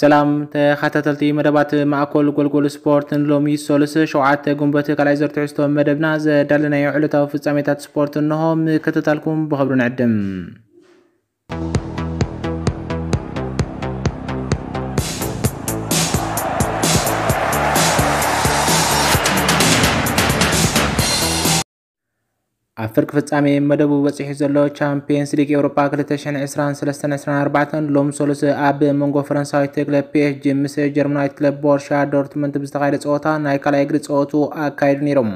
ሰላም ተኸታተልቲ መደባት ማእከል ጎልጎል ስፖርትን ሎሚ ሶልስ ሸውዓተ ጉንበት ካልኣይ ዘር ትሕዝቶ መደብና ዘዳለናዮ ዕለታዊ ፍጻሜታት ስፖርት እንሆ ምክትታልኩም ብኽብሪ ንዕድም ኣብ ፍርቂ ፍጻሜ መደቡ በፂሑ ዘሎ ቻምፒየንስ ሊግ ኤውሮፓ 2023-24 ሎም ሰሉስ ኣብ መንጎ ፈረንሳዊት ክለብ ፒኤስጂ ምስ ጀርመናዊት ክለብ ቦርሻ ዶርትመንት ብዝተካየደ ፀወታ ናይ ካልኣይ እግሪ ፀወቱ ኣካይዱ ነይሮም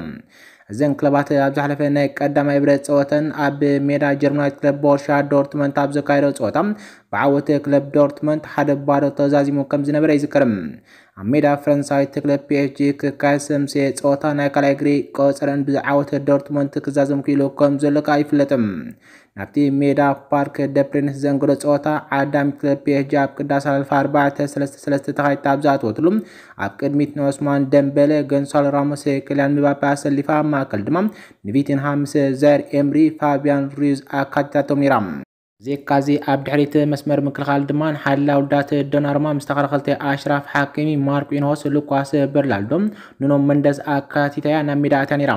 እዘን ክለባት ኣብ ዝሓለፈ ናይ ቀዳማይ ብረት ፀወተን ኣብ ሜዳ ጀርመናዊት ክለብ ቦርሻ ዶርትመንት ኣብ ዘካየደ ፀወታ ብዓወት ክለብ ዶርትመንት ሓደ ባዶ ተዛዚሙ ከም ዝነበረ ይዝከርም ኣብ ሜዳ ፈረንሳዊት ክለብ ፒኤችጂ ክካየድ ሰምስየ ፀወታ ናይ ካልኣይ እግሪ ቆፅረን ብዓወት ዶርትመንት ክዛዘም ክኢሉ ከም ዘሎካ ከዓ ይፍለጥም ናብቲ ሜዳ ፓርክ ደፕሪን ዘንግሮ ፀወታ ዓዳም ክለብ ፒኤስጂ ኣብ ቅዳስ 4433 ተኻይታ ኣብ ዝኣተወትሉ ኣብ ቅድሚት ንኦስማን ደምበለ ገንሳሎ ራሞስ ክልያን ምባባ ኣሰሊፋ ማእከል ድማ ንቪቲንሃ ዘር ኤምሪ ፋቢያን ሩዝ ኣካቲታቶም ነይራ ዜካዚ ኣብ ድሕሪት መስመር ምክልኻል ድማ ሓላ ውዳት ዶናርማ ምስ ተኸላኸልቲ ኣሽራፍ ሓኪሚ ማርክ ኢንሆስ ልኳስ በርላልዶ ንኖም መንደስ ኣካቲታያ ናብ ሜዳ ኣትያ ነይራ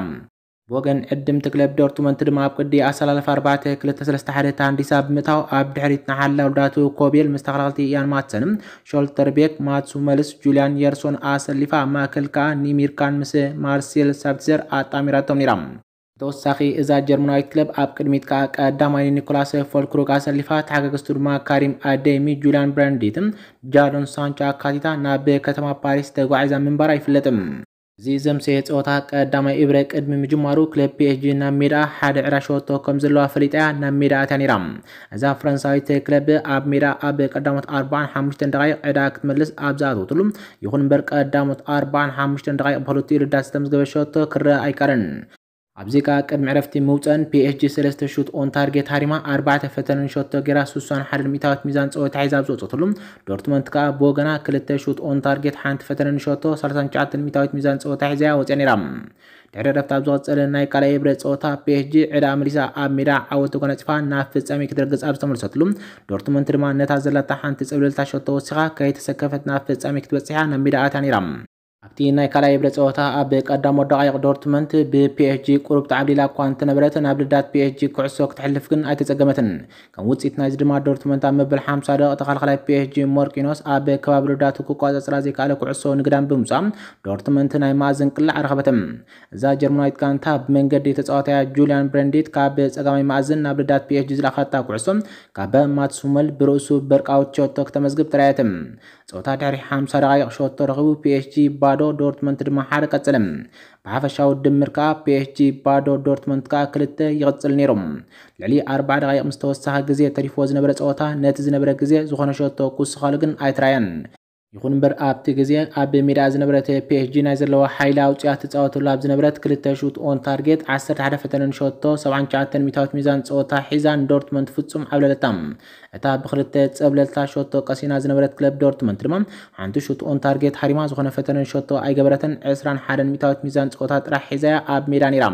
ወገን ዕድም ትክለብ ዶርትመንት ድማ ኣብ ቅዲ ኣሰላለፍ 4 231 ሃንዲሳ ብምታው ኣብ ድሕሪት ንሓላ ውዳቱ ኮቤል ምስ ተኸላኸልቲ ኢያን ማትሰንን ሾልተርቤክ ማትሱ መልስ ጁልያን የርሶን ኣሰሊፋ ማእከል ከዓ ኒሚርካን ምስ ማርሴል ሳብትዘር ኣጣሚራቶም ነራ ተወሳኺ እዛ ጀርመናዊት ክለብ ኣብ ቅድሚት ከዓ ቀዳማይ ኒኮላስ ፎልክሩግ ኣሰሊፋ ተሓጋግዝቱ ድማ ካሪም ኣደሚ ጁልያን ብረንዲትን ጃዶን ሳንቾ ኣካቲታ ናብ ከተማ ፓሪስ ተጓዒዛ ምንባር ኣይፍለጥም እዚ ምሴ ፀወታ ቀዳማይ እብረ ቅድሚ ምጅማሩ ክለብ ፒኤችጂ ናብ ሜዳ ሓደ ዕራሽ ወጥቶ ከም ዘለዋ ፈሊጣ ናብ ሜዳ ኣትያ ነይራ እዛ ፈረንሳዊት ክለብ ኣብ ሜዳ ኣብ ቀዳሞት 45 ደቂቕ ዕዳ ክትመልስ ኣብ ዝኣተወትሉ ይኹን እምበር ቀዳሞት 45 ደቂቕ ብክልቲኡ ርዳእ ዝተመዝገበ ሸቶ ክረአ ኣይካርን ኣብዚ ከዓ ቅድሚ ዕረፍቲ ምውፅአን ፒኤስጂ 3 ሹት ኦን ታርጌት ሃሪማ 4 ፈተነን ሸቶ ጌራ 61 ሚታዊት ሚዛን ፀወታ ሒዛ ዝወፀትሉ ዶርትመንት ከዓ ብወገና 2 ሹት ኦን ታርጌት ሓንቲ ፈተነን ሸቶ 39 ሚታዊት ሚዛን ፀወታ ሒዛ ወፅያ ነራ ድሕሪ ዕረፍቲ ኣብ ዝቐፀለ ናይ ካልኣይ ብረት ፀወታ ፒኤስጂ ዕዳ መሊሳ ኣብ ሜዳ ዓወት ተጎናፂፋ ናብ ፍፃሜ ክትደርግፅ ኣብ ዝተመልሰትሉ ዶርትመንት ድማ ነታ ዘላታ ሓንቲ ፅብልልታ ሸቶ ወሲኻ ከይተሰከፈት ናብ ፍፃሜ ክትበፅሓ ናብ ሜዳ ኣታ ነራ እቲ ናይ ካልኣይ የብረ ፀወታ ኣብ ቀዳሞ ደቃይቅ ዶርትመንት ብፒኤስጂ ቁሩብ ተዓብሊላ እኳ እንተነበረት ናብ ልዳት ፒኤስጂ ኩዕሶ ክትሕልፍ ግን ኣይተፀገመትን ከም ውፅኢት ናይዚ ድማ ዶርትመንት ኣብ መበል 50 ደቂ ተኸልኸላይ ፒኤስጂ ሞርኪኖስ ኣብ ከባቢ ልዳቱ ክቋፀፅራ ዘይከኣለ ኩዕሶ ንግዳን ብምፃም ዶርትመንት ናይ ማእዝን ቅላዕ ረኸበትም እዛ ጀርመናዊት ጋንታ ብመንገዲ ተፃወታያ ጁልያን ብረንዲት ካብ ፀጋማይ ማእዝን ናብ ልዳት ፒኤስጂ ዝለኸታ ኩዕሶ ካበ ማትስ ብርእሱ በርቃዊ ሸቶ ክተመዝግብ ተለያየትም ፀወታ ድሕሪ 50 ደቃይቕ ሸቶ ረኺቡ ፒኤስጂ ባዶ ባዶ ዶርትመንት ድማ ሓደ ቀፅል ብሓፈሻዊ ድምር ከዓ ፒኤችጂ ባዶ ዶርትመንት ከዓ ክልተ ይቕፅል ነይሩ ልዕሊ 40 ደቂቕ ምስ ተወሳኺ ግዜ ተሪፍዎ ዝነበረ ፀወታ ነቲ ዝነበረ ግዜ ዝኾነ ሸቶ ክውስኻሉ ግን ኣይትራየን ይኹን እምበር ኣብቲ ግዜ ኣብ ሜዳ ዝነበረት ፒኤስጂ ናይ ዘለዎ ሓይሊ ኣውፅያ ትፃወተሉ ኣብ ዝነበረት ክልተ ሹት ኦን ታርጌት 11 ፈተነን ሸቶ 79 ሚታዊት ሚዛን ፀወታ ሒዛን ዶርትመንት ፍፁም ዓብለለታ እታ ብክልተ ፀብለልታ ሸቶ ቀሲና ዝነበረት ክለብ ዶርትመንት ድማ ሓንቲ ሹት ኦን ታርጌት ሓሪማ ዝኾነ ፈተነን ሸቶ ኣይገበረትን 21 ሚታዊት ሚዛን ፀወታ ጥራሕ ሒዛያ ኣብ ሜዳ ነይራ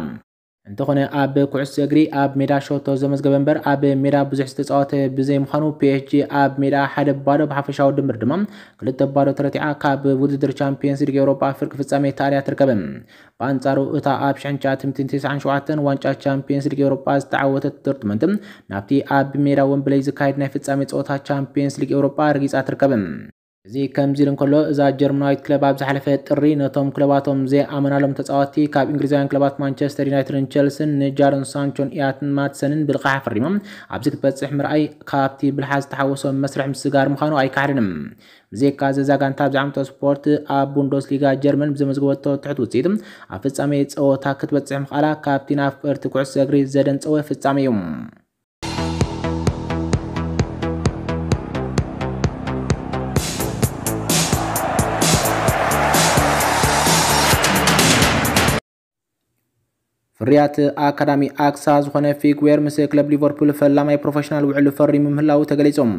እንተኾነ ኣብ ኩዕሶ እግሪ ኣብ ሜዳ ሸቶ ዘመዝገበ እምበር ኣብ ሜዳ ብዙሕ ዝተፃወተ ብዘይ ምዃኑ ፒኤስጂ ኣብ ሜዳ ሓደ ባዶ ብሓፈሻዊ ድምር ድማ ክልተ ባዶ ተረቲዓ ካብ ውድድር ቻምፒየንስ ሊግ ኤውሮፓ ፍርቂ ፍጻሜ ታልያ ትርከበ ብኣንጻሩ እታ ኣብ 1997 ዋንጫ ቻምፒየንስ ሊግ ኤውሮፓ ዝተዓወተት ዶርትመንት ናብቲ ኣብ ሜዳ ወንብለይ ዝካየድ ናይ ፍጻሜ ፀወታ ቻምፒየንስ ሊግ ኤውሮፓ ረጊፃ ትርከብ እዚ ከምዚ ኢሉ እንከሎ እዛ ጀርመናዊት ክለብ ኣብ ዝሓለፈ ጥሪ ነቶም ክለባቶም ዘይኣመናሎም ተፃወቲ ካብ እንግሊዛውያን ክለባት ማንቸስተር ዩናይትድን ቸልስን ንጃርን ሳንቾን ኢያትን ማትሰንን ብልቃሕ ፈሪሞም ኣብዚ ክትበፅሕ ምርኣይ ካብቲ ብልሓ ዝተሓወሶም መስርሕ ምስጋር ምዃኑ ኣይካሕድንም ብዘይካ ዘዛጋንታ ብዛዕምቶ ስፖርት ኣብ ቡንደስሊጋ ጀርመን ብዘመዝግበቶ ትሕት ውፅኢት ኣብ ፍፃሜ ፀወታ ክትበፅሕ ምኽኣላ ካብቲ ናፍቅርቲ ኩዕሶ እግሪ ዘደንፀወ ፍፃሜ እዩ ፍርያት ኣካዳሚ ኣክሳ ዝኾነ ፊግዌር ምስ ክለብ ሊቨርፑል ፈላማይ ፕሮፌሽናል ውዕሉ ፈሪ ምምህላው ተገሊፆም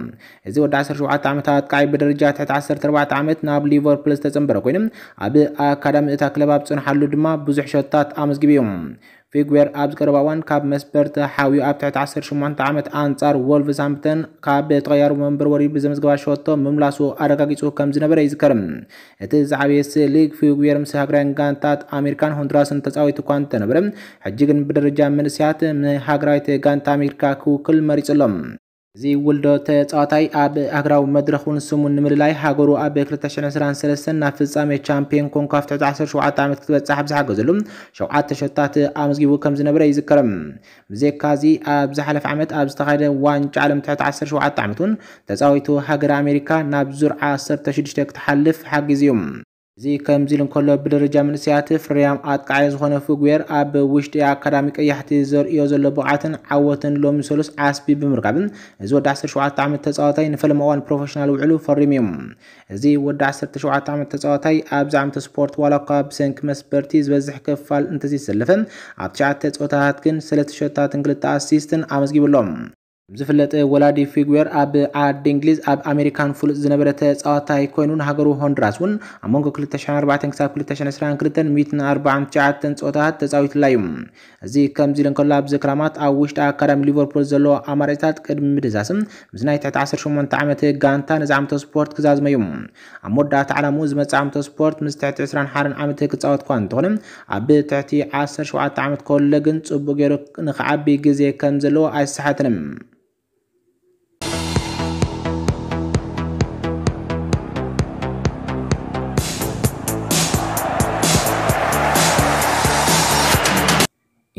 እዚ ወዲ 17 ዓመታት ቃይ ብደረጃ ትሕቲ 14 ዓመት ናብ ሊቨርፑል ዝተፀንበረ ኮይኑ ኣብ ኣካዳሚ እታ ክለብ ኣብ ፅንሓሉ ድማ ብዙሕ ሸታት ኣመስጊቡ እዮም ፊግዌር ኣብ ዝቀረባ እዋን ካብ መስበርቲ ሓዊኡ ኣብ ትሕቲ 18 ዓመት ኣንጻር ወልቭ ሳምፕተን ካብ ተቐያሩ መንበር ወሪዱ ብዘመዝገባ ሸወቶ ምምላሱ ኣረጋጊጹ ከም ዝነበረ ይዝከር እቲ ዝዓበየ ስእሊ ፊግዌር ምስ ሃገራውያን ጋንታት ኣሜሪካን ሆንዱራስን ተፃዊቱ እኳ እንተነበረ ሕጂ ግን ብደረጃ መንእስያት ንሃገራዊት ጋንታ ኣሜሪካ ክውክል መሪጹ ኣሎ እዚ ውልዶ ተጻዋታይ ኣብ ኣህጉራዊ መድረኽ እውን ንምልላይ ሃገሩ ኣብ 2023 ናብ ፍጻሜ ቻምፒዮን ኮንካፍ ትሕቲ 17 ዓመት ክትበፅሕ ብዝሓገዘሉ ሸውዓተ ሸታት ኣመዝጊቡ ከም ዝነበረ ይዝከር ብዘካዚ ኣብ ዝሓለፈ ዓመት ኣብ ዝተኻየደ ዋንጫ ዓለም ትሕቲ 17 ዓመት እውን ተፃዊቱ ሃገር ኣሜሪካ ናብ ዙር 16 ክትሓልፍ ሓጊዝ እዩ زي كم زي لنكلا بدرجة من سيات فريام عاد قاعد هنا فوقير أب وشت أكاديميك يحتي زر إيوز لبعاتن عوتن لو مسلس عسبي بمرقبن زي ود عسر شعات تعمل تسعاتي نفلم أوان بروفيشنال وعلو فريميوم زي ود عسر تشعات تعمل تسعاتي أب زعم تسبورت ولا قاب مسبرتيز بزح كفال أنت زي سلفن عاد شعات تسعاتات كن سلت شتات انجلت أسيستن ዝፍለጥ ወላዲ ፊግዌር ኣብ ዓዲ እንግሊዝ ኣብ ኣሜሪካን ፍሉጥ ዝነበረ ተፃዋታይ ኮይኑን ሃገሩ ሆንድራስ እውን ኣብ መንጎ 24 ክሳብ 2022 ፆታት ተፃዊትላ እዩ እዚ ከምዚ ኢለን ከሎ ኣብዚ ክራማት ኣብ ውሽጢ ኣካዳሚ ሊቨርፑል ዘለዎ ኣማርፅታት ቅድሚ ምድዛስም ምስ ናይ ትሕቲ 18 ዓመት ጋንታ ነፃምቶ ስፖርት ክዛዝመ እዩ ኣብ መወዳእታ ዓላሙ ዝመፅእ ዓምቶ ስፖርት ምስ ትሕቲ 21 ዓመት ክፃወት ኳ እንትኾነ ኣብ ትሕቲ 17 ዓመት ከወለ ግን ፅቡቅ ገይሩ ንክዓቢ ግዜ ከም ዘለዎ ኣይስሓትንም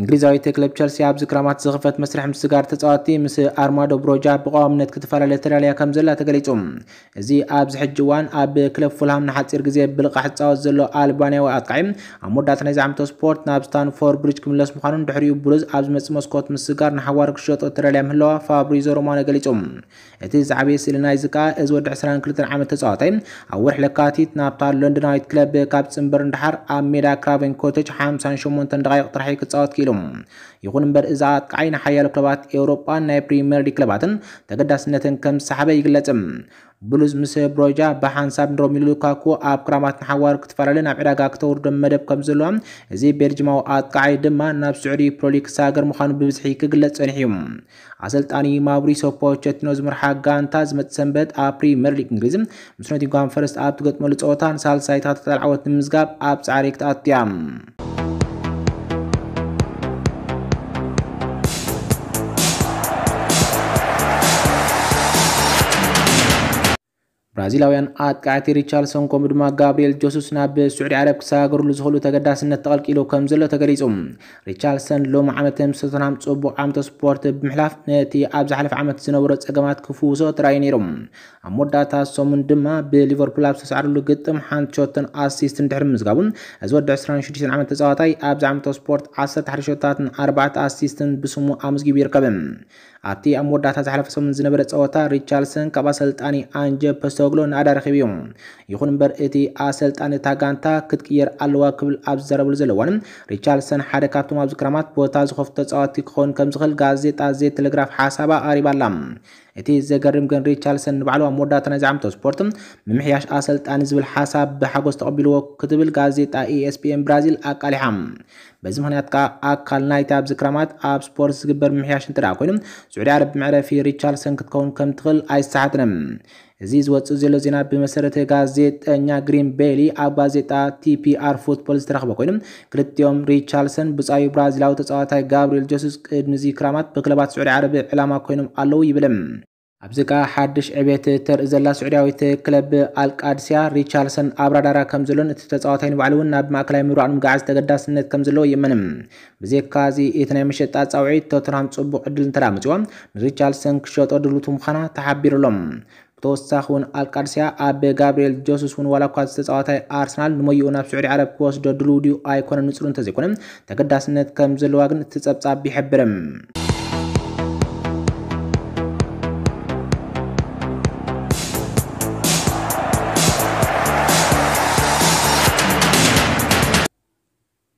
إنجليزاوي تكلب تشيلسي أبز كرامات زخفت مسرح مسجار تساعتي مس أرمادو بروجا بقام نت كتفعل لتراليا كم زلا تقليتهم زي أبز حجوان أب كلب فولهام نحت إرجزي بلقى تساوت زلو ألبانيا وأتقيم أمودات نزعمت سبورت نابستان فور بريج كملس مخانون دحري بلوز أبز مس مسكوت مسجار نحوار كشوت تراليا مهلا فابريزو رومان قليتهم إتيز عبي سيلناي زكا إز ود عسران كلتر عام تساعتي أول حلقاتيت نابطال لندن نايت كلب برندحر أميدا كرافين كوتش حامسان شمون تندقايق طرحي كتساوت كيلو ናቸው። ይሁን እምበር እዛ ቃዓይን ሓያሉ ክለባት ኤውሮጳ ናይ ፕሪምየር ሊግ ክለባትን ተገዳስነትን ከም ዝሰሓበ ይግለጽ ብሉዝ ምስ ብሮጃ ብሓንሳብ ንሮሚሉ ሉካኩ ኣብ ክራማት ንሓዋር ክትፈላለ ናብ ዕዳጋ ክተውርዶ መደብ ከም ዘለዋ እዚ ቤልጅማዊ ኣጥቃዓይ ድማ ናብ ስዑዲ ፕሮሊክ ሳገር ምዃኑ ብብዝሒ ክግለጽ ጸኒሕ እዩ ኣሰልጣኒ ማውሪሶ ፖቸቲኖ ዝምርሓ ጋንታ ዝመጽእ ሰንበት ኣብ ፕሪምየር ሊግ እንግሊዝ ምስ ኖቲንግሃም ፈረስት ኣብ ትገጥመሉ ፀወታ ንሳልሳይ ተኸታታሊ ዓወት ንምዝጋብ ኣብ ፃዕሪ ክትኣትያ ብራዚላውያን ኣጥቃዕቲ ሪቻርልሶን ከምኡ ድማ ጆሱስ ናብ ብስዑድ ዓረብ ክሰጋገሩሉ ዝኽእሉ ተገዳስነት ተቐልቂሉ ከም ዘሎ ተገሊጹ ሪቻርሰን ሎሚ ዓመት ምስተተናም ፅቡቅ ዓመተ ስፖርት ብምሕላፍ ነቲ ኣብ ዝሓለፈ ዓመት ዝነበሮ ፀገማት ክፍውሶ ተራእዩ ነይሮም ኣብ መወዳእታ ሰሙን ድማ ብሊቨርፑል ኣብ ዝተሰዕርሉ ግጥም ሓንቲ ሸቶን ኣሲስትን ድሕሪ ምዝጋቡን እዚ ወዲ 26 ዓመት ተፃዋታይ ኣብዚ ዓመተ ስፖርት 11 ሸቶታትን 4 ኣሲስትን ብስሙ ኣመስጊቡ ይርከብ ኣብቲ ኣብ መወዳእታ ዝሓለፈ ሰሙን ዝነበረ ፀወታ ሪቻርልሰን ካብ ኣሰልጣኒ ኣንጀ ፖስተግሎ ንኣዳ ረኺቡ እዩ ይኹን እምበር እቲ ኣሰልጣኒ እታ ጋንታ ክትቅየር ኣለዋ ክብል ኣብ ዝዘረብሉ ዘለዋን ሪቻርልሰን ሓደ ካብቶም ኣብ ዝክራማት ቦታ ዝኸፍቶ ተፃዋቲ ክኸውን ከም ዝኽእል ጋዜጣ ዘ ቴሌግራፍ ሓሳባ ኣቕሪባ ኣላ እቲ ዘገርም ግን ቻልሰን ንባዕሉ ኣብ መወዳእታ ናይዚ ዓመታዊ ስፖርት ምምሕያሽ ኣሰልጣኒ ዝብል ሓሳብ ብሓጎስ ተቐቢልዎ ክትብል ጋዜጣ ኤስፒኤን e ብራዚል ኣቃሊሓ በዚ ምክንያት ከዓ ኣካል ናይቲ ኣብ ዝክራማት ኣብ ስፖርት ዝግበር ምምሕያሽ እንተደኣ ኮይኑ ስዑድ ዓረብ ብመዕረፊ ሪቻርሰን ክትከውን ከም ትኽእል ኣይሰሓትነን እዚ ዝወፅእ ዘሎ ዜና ብመሰረተ ጋዜጠኛ ግሪን ቤሊ ኣብ ጋዜጣ ቲፒኣር ፉትቦል ዝተረኽበ ኮይኑ ክልቲኦም ሪቻርልሰን ብፃዩ ብራዚላዊ ተፃዋታይ ጋብሪኤል ጆሱስ ቅድሚዚ ክራማት ብክለባት ስዑድ ዓረብ ዕላማ ኮይኖም ኣለው ይብልም ኣብዚ ከዓ ሓድሽ ዕብየት ተርኢ ዘላ ስዑዳዊት ክለብ ኣልቃድስያ ሪቻርልሰን ኣብ ራዳራ ከም ዘሎን እቲ ተፃዋታይ ንባዕሉ እውን ናብ ማእከላይ ምብራቅ ንምጋዓዝ ተገዳስነት ከም ዘለዎ የመንም ብዘካ እዚ እቲ ናይ መሸጣ ፃውዒት ቶትናም ፅቡቅ ዕድል እንተዳምፅዎም ንሪቻርልሰን ክሸጦ ድልቱ ምዃና ተሓቢሩሎም ተወሳኺ እውን ኣብ ጋብርኤል ጆሱስ እውን ዋላ እኳ ተፃዋታይ ኣርሰናል ንሞይኡ ናብ ስዑድ ዓረብ ክወስዶ ድልው ኣይኮነን ንፅሩ እንተዘይኮነም ተገዳስነት ከም ዘለዋ ግን ይሕብርም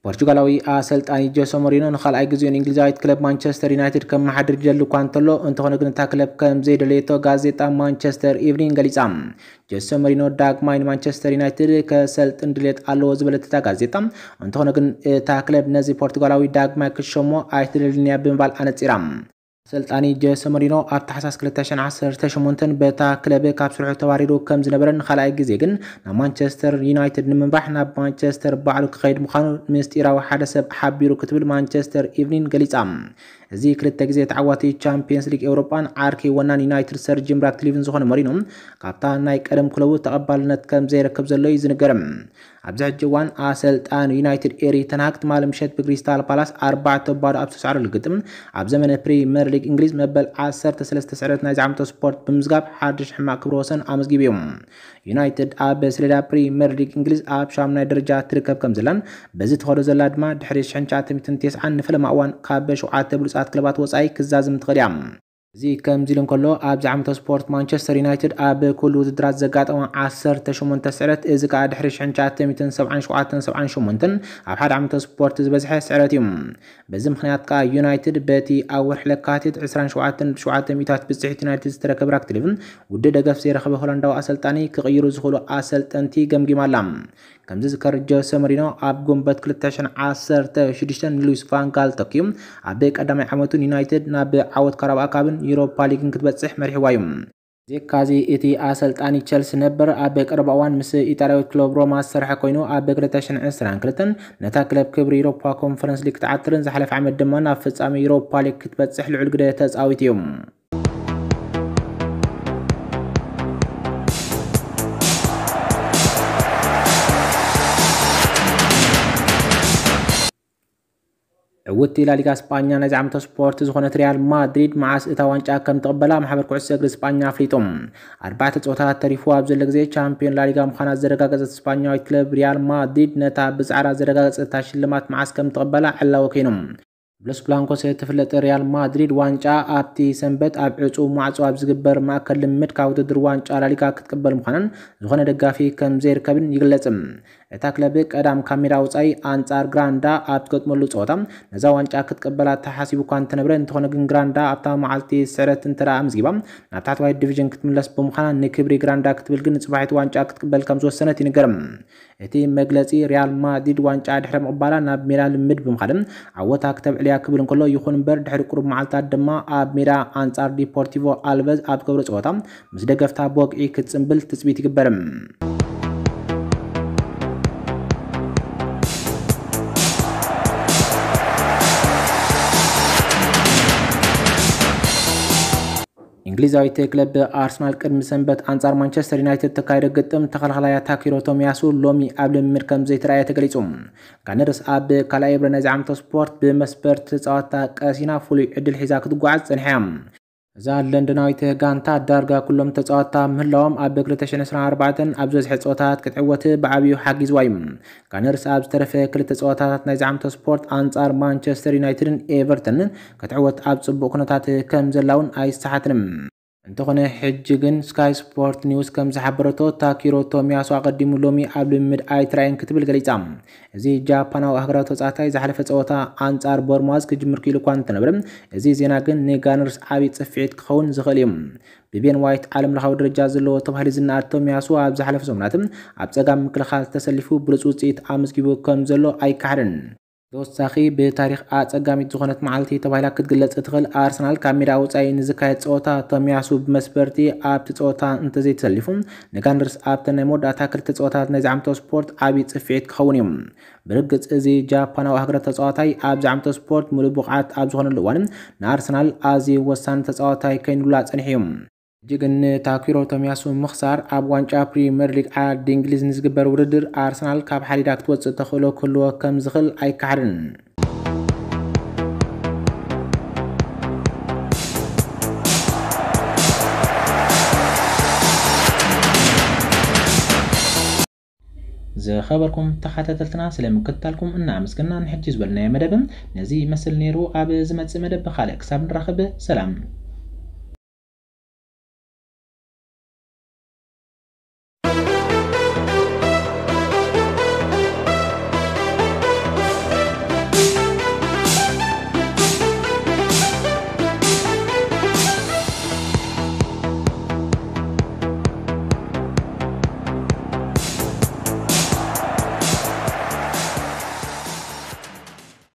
ፖርቹጋላዊ ኣሰልጣኒ ጆሶ ሞሪኖ ንካልኣይ ግዜን ንእንግሊዛዊት ክለብ ማንቸስተር ዩናይትድ ከመሓድር ይደሊ እኳ እንተሎ እንተኾነ ግን እታ ክለብ ከምዘይደለየቶ ጋዜጣ ማንቸስተር ኢቭኒን ገሊፃ ጆሶ ሞሪኖ ዳግማይ ንማንቸስተር ዩናይትድ ከሰልጥን ድሌት ኣለዎ ዝበለት እታ ጋዜጣ እንተኾነ ግን እታ ክለብ ነዚ ፖርቱጋላዊ ዳግማይ ክሸሞ ኣይትደልንያ ብምባል ኣነፂራ ሰልጣኒ ጀሰመሪኖ ኣብ ታሕሳስ 2018 በታ ክለብ ካብ ስርሑ ተባሪሩ ከም ዝነበረን ካልኣይ ግዜ ግን ናብ ማንቸስተር ዩናይትድ ንምምራሕ ናብ ማንቸስተር ባዕሉ ክኸይድ ምዃኑ ምስጢራዊ ሓደ ሰብ ሓቢሩ ክትብል ማንቸስተር ኢቭኒን ገሊጻ እዚ ክልተ ግዜ ተዓዋቲ ቻምፕንስ ሊግ ኤውሮጳን ዓርኪ ወናን ዩናይትድ ሰር ጂም ራትክሊፍን ዝኾነ መሪኖ ካብታ ናይ ቀደም ክለቡ ተቐባልነት ከም ዘይረክብ ዘሎ እዩ ዝንገርም ኣብዚ ሕጂ እዋን ኣሰልጣን ዩናይትድ ኤሪ ተንሃግ ትማል ምሸት ብክሪስታል ፓላስ ኣርባዕተ ባዶ ኣብ ዝተሳዕሩ ልግጥም ኣብ ዘመነ ፕሪምየር ሊግ እንግሊዝ መበል 13 ስዕረት 1399 ስፖርት ብምዝጋብ ሓድሽ ሕማቅ ክብሮ ወሰን ኣመዝጊብ እዮም ዩናይትድ ኣብ ሰሌዳ ፕሪምየር ሊግ እንግሊዝ ኣብ ሻሙናይ ደረጃ ትርከብ ከም ዘላን በዚ ተኸዶ ዘላ ድማ ድሕሪ 1990 ንፈለማ እዋን ካብ 7 ብሉፃት ክለባት ወፃኢ ክዛዝም ትኽእል እያ እዚ ከምዚ ኢሉ እንከሎ ኣብዚ ዓመተ ስፖርት ማንቸስተር ዩናይትድ ኣብ ኩሉ ውድድራት ዘጋጠመ 18 ስዕረት እዚ ከዓ ድሕሪ 1977 ኣብ ሓደ ዓመተ ስፖርት ዝበዝሐ ስዕረት እዩ በዚ ምክንያት ከዓ ዩናይትድ በቲ ኣብ ወርሒ ለካቲት 27700ታት ብፅሒት ዩናይትድ ዝተረከብ ራክትሊቭን ውዲ ደገፍ ዘይረኸበ ሆላንዳዊ ኣሰልጣኒ ክቕይሩ ዝኽእሉ ኣሰልጠንቲ ገምጊማ ኣላ ከምዚ ዝከርጀ ሰመሪኖ ኣብ ጉንበት 2016 ሉዊስ ቫን ተኪዩ ኣብ ቀዳማይ ዓመቱን ዩናይትድ ናብ ዓወት ካራብኣ ካብን ዩሮፓ ሊግን ክትበፅሕ መሪሕዋ እዩ ዜካዚ እቲ ኣሰልጣኒ ቸልሲ ነበር ኣብ ቀረባ እዋን ምስ ኢጣልያዊ ክለብ ሮማ ዝሰርሐ ኮይኑ ኣብ 222 ነታ ክለብ ክብሪ ዩሮፓ ኮንፈረንስ ሊግ ክትዓትርን ዝሓለፈ ዓመት ድማ ናብ ፍጻሚ ዩሮፓ ሊግ ክትበፅሕ ልዑል ግደ ተፃዊት እዩ ዕውትቲ ላሊጋ ስጳኛ ናይ ዓመተ ስፖርት ዝኾነት ሪያል ማድሪድ መዓስ እታ ዋንጫ ከም ትቕበላ ማሕበር ኩዕሶ እግሪ ስጳኛ ኣፍሊጦም ኣርባዕተ ፆታታት ተሪፉ ኣብ ዘሎ ግዜ ቻምፒዮን ላሊጋ ምዃና ዘረጋገፀት ስጳኛዊት ክለብ ሪያል ማድሪድ ነታ ብፃዕራ ዘረጋገፀታ ሽልማት መዓስ ከም ትቕበላ ዕላወ ኮይኑ ብሎስ ብላንኮስ እትፍለጥ ሪያል ማድሪድ ዋንጫ ኣብቲ ሰንበት ኣብ ዕፁብ ማዕፆ ኣብ ዝግበር ማእከል ልምድ ካብ ውድድር ዋንጫ ላሊጋ ክትቅበል ምዃንን ዝኾነ ደጋፊ ከም ዘይርከብን ይግለጽ እታ ቀዳም ካሜራ ሜዳ ውፃኢ ኣንጻር ግራንዳ ኣብ ትገጥመሉ ፀወታ ነዛ ዋንጫ ክትቀበላ ተሓሲቡ እኳ እንተነብረ እንተኾነ ግን ግራንዳ ኣብታ መዓልቲ ስዕረት እንተደኣ ኣምዝጊባ ናብ ታሕተዋይ ዲቪዥን ክትምለስ ብምዃና ንክብሪ ግራንዳ ክትብል ግን ፅባሒት ዋንጫ ክትቅበል ከም ዝወሰነት ይንገር እቲ መግለፂ ሪያል ማድሪድ ዋንጫ ድሕሪ ምቕባላ ናብ ሜዳ ልምድ ብምኻድ ኣብ ወታ ክተብዕልያ ክብል እንከሎ ይኹን እምበር ድሕሪ ቁሩብ መዓልታት ድማ ኣብ ሜዳ ኣንጻር ዲፖርቲቮ ኣልቨዝ ኣብ ገብሮ ፀወታ ምስ ደገፍታ ቦግዒ ክትፅምብል ትፅቢት ይግበር እንግሊዛዊ ክለብ በአርሰናል ቅድሚ ሰንበት አንጻር ማንቸስተር ዩናይትድ ተካሄደ ግጥም ተኸላኸላይ ኣታኪሮ ቶሚያሱ ሎሚ ኣብ ልምምድ ከም ዘይተረኣየ ተገሊጹ ጋነርስ ኣብ ካልኣይ ብረናይ ዝዓምቶ ስፖርት ብመስበርቲ ተፃዋታ ቀሲና ፍሉይ ዕድል ሒዛ ክትጓዓዝ ፀኒሐ እያ እዛ ለንደናዊት ጋንታ ዳርጋ ኩሎም ተፃወታ ምህላዎም ኣብ እግሪ 224 ኣብ ዝበዝሐ ፀወታታት ክትዕወት ብዓብዩ ሓጊዝዋ እዩ ጋነርስ ኣብ ዝተረፈ ክልተ ፀወታታት ናይ ዝዓመቶ ስፖርት ኣንጻር ማንቸስተር ዩናይትድን ኤቨርተንን ክትዕወት ኣብ ፅቡቅ ኩነታት ከም ዘላውን ኣይሰሓትንም እንተኾነ ሕጂ ግን ስካይ ስፖርት ኒውስ ከም ዝሓበረቶ ታኪሮ ቶሚያሱ ኣቐዲሙ ሎሚ ኣብ ልምምድ ኣይትራይን ክትብል ገሊፃ እዚ ጃፓናዊ ሃገራዊ ተጻታይ ዝሓለፈ ፀወታ ኣንጻር ቦርማዝ ክጅምር ክኢሉ እኳ እንተነብረ እዚ ዜና ግን ንጋነርስ ዓብዪ ፅፍዒት ክኸውን ዝኽእል እዩ ብቤን ዋይት ዓለም ለኻዊ ደረጃ ዘለዎ ተባሂሉ ዝነኣድ ቶሚያሱ ኣብ ዝሓለፈ ሰሙናት ኣብ ፀጋም ምክልኻል ተሰሊፉ ብሉፅ ውፅኢት ኣመዝጊቡ ከም ዘሎ ኣይካሕልን ተወሳኺ ብታሪክ ኣፀጋሚት ዝኾነት መዓልቲ ተባሂላ ክትግለፅ እትኽእል ኣርሰናል ካብ ሜዳ ውፃኢ ንዝካየድ ፀወታ ተመያሱ ብመስበርቲ ኣብቲ ፀወታ እንተዘይተሰሊፉ ንጋንደርስ ኣብተ ናይ መወዳእታ ክልተ ፀወታት ናይ ዛዕምቶ ስፖርት ዓብዪ ፅፍዒት ክኸውን እዩ ብርግፅ እዚ ጃፓናዊ ሃገረ ተፃዋታይ ኣብ ዛዕምቶ ስፖርት ሙሉእ ብቕዓት ኣብ ዝኾነሉ እዋን ንኣርሰናል ኣዝዩ ወሳኒ ተፃዋታይ ከይንብላ ፀኒሕ እዩ እጅግን ታኪሮ ቶሚያሱ ምኽሳር ኣብ ዋንጫ ፕሪምየር ሊግ ዓዲ እንግሊዝ ንዝግበር ውድድር ኣርሰናል ካብ ሓዲዳ ክትወፅእ ተኽእሎ ክህልዎ ከም ዝኽእል ኣይካሕድን ዝኸበርኩም ተኸታተልትና ስለ ምክትታልኩም እናመስግና ንሕጂ ዝበልናዮ መደብን ነዚ መስል ነይሩ ኣብ ዝመፅእ መደብ ካልእ ክሳብ ንራኽብ ሰላም